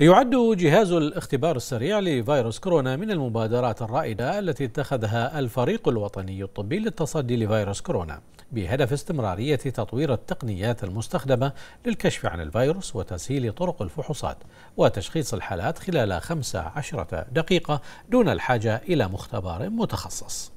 يعد جهاز الاختبار السريع لفيروس كورونا من المبادرات الرائدة التي اتخذها الفريق الوطني الطبي للتصدي لفيروس كورونا بهدف استمرارية تطوير التقنيات المستخدمة للكشف عن الفيروس وتسهيل طرق الفحوصات وتشخيص الحالات خلال 15 دقيقة دون الحاجة إلى مختبر متخصص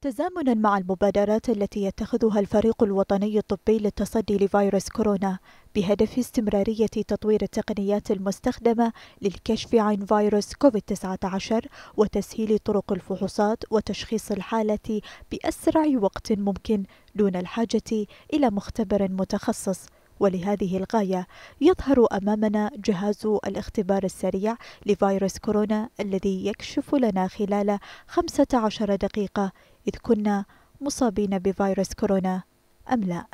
تزامنا مع المبادرات التي يتخذها الفريق الوطني الطبي للتصدي لفيروس كورونا بهدف استمرارية تطوير التقنيات المستخدمة للكشف عن فيروس كوفيد-19 وتسهيل طرق الفحوصات وتشخيص الحالة بأسرع وقت ممكن دون الحاجة إلى مختبر متخصص ولهذه الغاية يظهر أمامنا جهاز الاختبار السريع لفيروس كورونا الذي يكشف لنا خلال 15 دقيقة إذ كنا مصابين بفيروس كورونا أم لا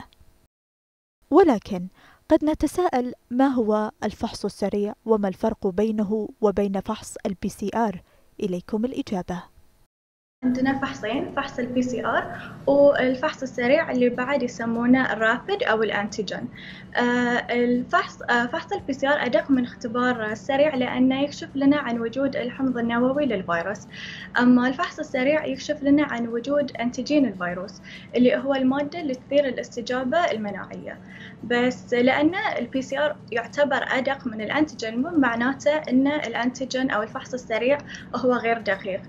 ولكن قد نتساءل ما هو الفحص السريع وما الفرق بينه وبين فحص البي سي آر إليكم الإجابة عندنا فحصين فحص البي سي ار والفحص السريع اللي بعد يسمونه الرابد او الانتيجن آه، الفحص آه، فحص البي سي ار ادق من اختبار السريع لانه يكشف لنا عن وجود الحمض النووي للفيروس اما الفحص السريع يكشف لنا عن وجود انتيجين الفيروس اللي هو الماده اللي تثير الاستجابه المناعيه بس لان البي سي ار يعتبر ادق من الانتيجن مو معناته ان الانتيجن او الفحص السريع هو غير دقيق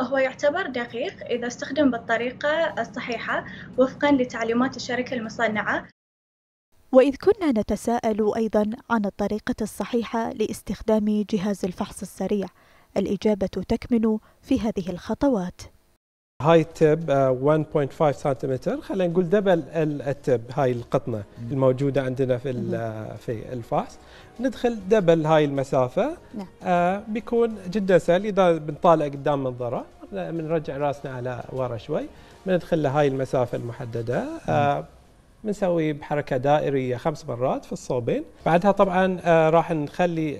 هو يعتبر دقيق إذا استخدم بالطريقة الصحيحة وفقا لتعليمات الشركة المصنعة وإذ كنا نتساءل أيضا عن الطريقة الصحيحة لاستخدام جهاز الفحص السريع الإجابة تكمن في هذه الخطوات هاي تب 1.5 آه، سنتيمتر خلينا نقول دبل التب هاي القطنه الموجوده عندنا في آه، في الفحص ندخل دبل هاي المسافه نعم. آه، بيكون جدا سهل اذا بنطالع قدام منظره بنرجع راسنا على ورا شوي بندخل لهاي المسافه المحدده بنسوي بحركه دائريه خمس مرات في الصوبين بعدها طبعا راح نخلي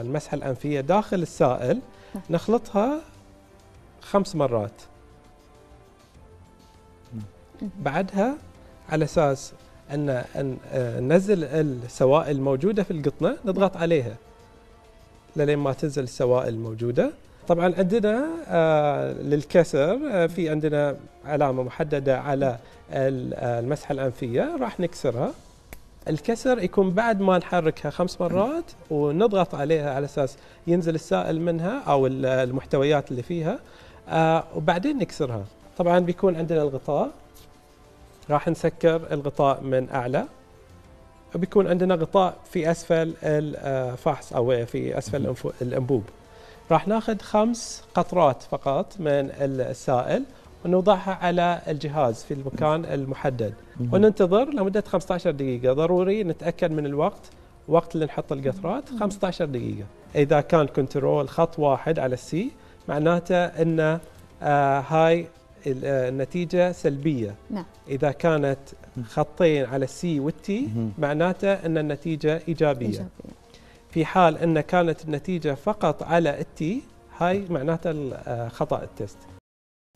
المسحه الانفيه داخل السائل نعم. نخلطها خمس مرات بعدها على اساس ان ننزل آه، السوائل الموجوده في القطنه نضغط عليها لين ما تنزل السوائل الموجوده طبعا عندنا آه، للكسر آه، في عندنا علامه محدده على المسحه الانفيه راح نكسرها الكسر يكون بعد ما نحركها خمس مرات ونضغط عليها على اساس ينزل السائل منها او المحتويات اللي فيها وبعدين نكسرها طبعا بيكون عندنا الغطاء راح نسكر الغطاء من أعلى بيكون عندنا غطاء في أسفل الفحص آه، أو في أسفل الأنبوب راح ناخذ خمس قطرات فقط من السائل ونوضعها على الجهاز في المكان المحدد وننتظر لمدة 15 دقيقة ضروري نتأكد من الوقت وقت اللي نحط القطرات 15 دقيقة إذا كان كنترول خط واحد على السي معناته أن آه، هاي النتيجه آه، سلبيه نعم. اذا كانت خطين على السي والتي معناته ان النتيجه ايجابيه, إيجابية. في حال ان كانت النتيجه فقط على التي هاي معناته آه، خطا التست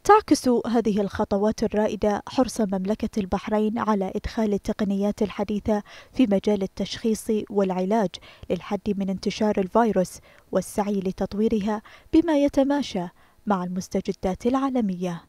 تعكس هذه الخطوات الرائدة حرص مملكة البحرين على إدخال التقنيات الحديثة في مجال التشخيص والعلاج للحد من انتشار الفيروس والسعي لتطويرها بما يتماشى مع المستجدات العالمية